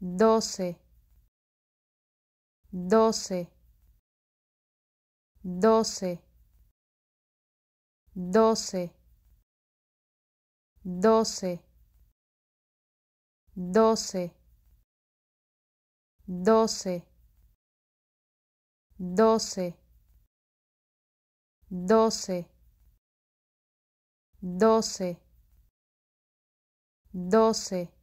doce, doce, doce, doce, doce, doce, doce, doce, doce, doce, doce,